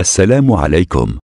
السلام عليكم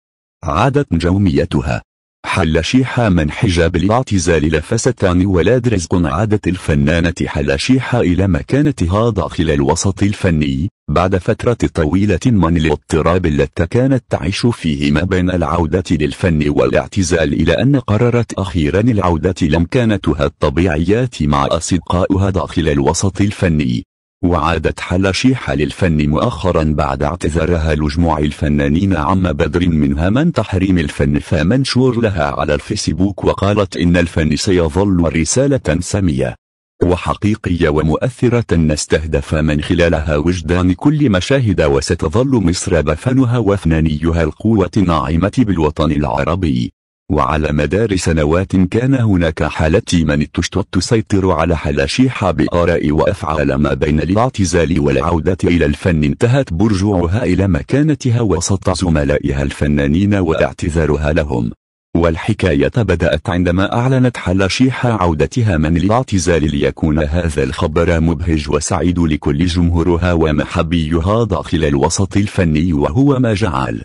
عادت نجوميتها. حل شيحة من حجاب الاعتزال لفستان ولاد رزق عادت الفنانة حل شيحة إلى مكانتها داخل الوسط الفني بعد فترة طويلة من الاضطراب التي كانت تعيش فيه ما بين العودة للفن والاعتزال إلى أن قررت أخيرا العودة لمكانتها الطبيعيات مع أصدقائها داخل الوسط الفني وعادت شيحة للفن مؤخرا بعد اعتذارها لجموع الفنانين عم بدر منها من تحريم الفن فمنشور لها على الفيسبوك وقالت إن الفن سيظل رسالة سامية وحقيقية ومؤثرة نستهدف من خلالها وجدان كل مشاهد وستظل مصر بفنها وفنانيها القوة الناعمة بالوطن العربي وعلى مدار سنوات كان هناك حالتي من التشتت تسيطر على حلاشيح بآراء وأفعال ما بين الاعتزال والعودة إلى الفن انتهت برجوعها إلى مكانتها وسط زملائها الفنانين واعتذارها لهم والحكاية بدأت عندما أعلنت حلاشيح عودتها من الاعتزال ليكون هذا الخبر مبهج وسعيد لكل جمهورها ومحبيها داخل الوسط الفني وهو ما جعل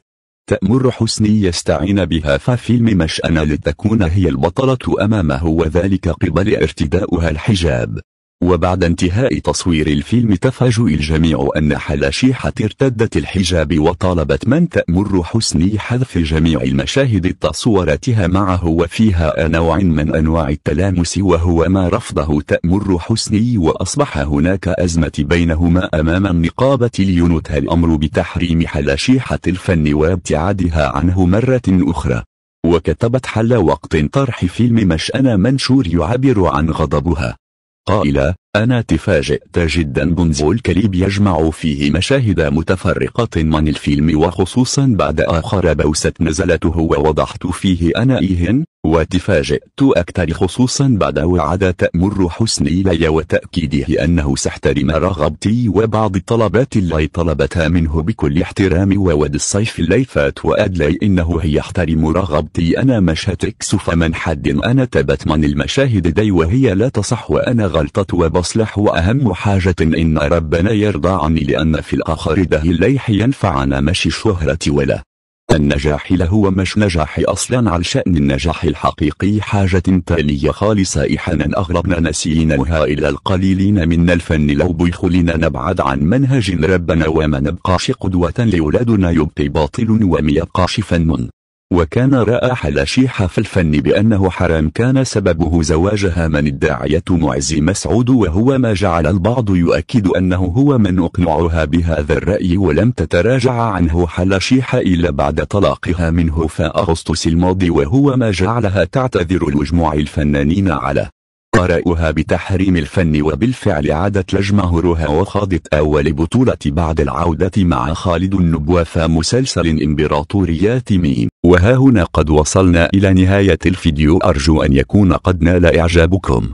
تأمر حسني يستعين بها في فيلم مشأن لتكون هي البطلة أمامه وذلك قبل ارتداؤها الحجاب وبعد انتهاء تصوير الفيلم تفاجئ الجميع أن حلاشيحة ارتدت الحجاب وطالبت من تأمر حسني حذف جميع المشاهد تصورتها معه وفيها نوع من أنواع التلامس وهو ما رفضه تأمر حسني وأصبح هناك أزمة بينهما أمام النقابة لينتهى الأمر بتحريم حلاشيحة الفن وابتعادها عنه مرة أخرى وكتبت حل وقت طرح فيلم مش انا منشور يعبر عن غضبها قائلا أنا تفاجأت جدا بنزو الكليب يجمع فيه مشاهد متفرقة من الفيلم وخصوصا بعد آخر بوسة نزلته ووضحت فيه أنا إيهن وتفاجأت أكثر خصوصا بعد وعد تأمر حسني لي وتأكيده أنه سيحترم رغبتي وبعض الطلبات اللي طلبتها منه بكل احترام وود الصيف اللي فات وأدلي إنه هي يحترم رغبتي أنا مش هتكسف من حد أنا تبت من المشاهد دي وهي لا تصح وأنا غلطت وب بصلح وأهم حاجة إن ربنا يرضى عني لأن في الآخر ده الليح ينفعنا مش الشهرة ولا النجاح لهو مش نجاح أصلا شأن النجاح الحقيقي حاجة تالية خالصة إحنا أغلبنا نسيناها إلى القليلين من الفن لو بيخلينا نبعد عن منهج ربنا وما نبقاش قدوة لأولادنا يبقي باطل وما يبقاش فن وكان رأى حلاشيح في الفن بأنه حرام كان سببه زواجها من الداعية معز مسعود وهو ما جعل البعض يؤكد أنه هو من أقنعها بهذا الرأي ولم تتراجع عنه حلاشيح إلا بعد طلاقها منه في أغسطس الماضي وهو ما جعلها تعتذر لجموع الفنانين على قرأها بتحريم الفن وبالفعل عادت لجمهورها وخاضت أول بطولة بعد العودة مع خالد النبوة في مسلسل إمبراطوريات ميم وها هنا قد وصلنا إلى نهاية الفيديو أرجو أن يكون قد نال إعجابكم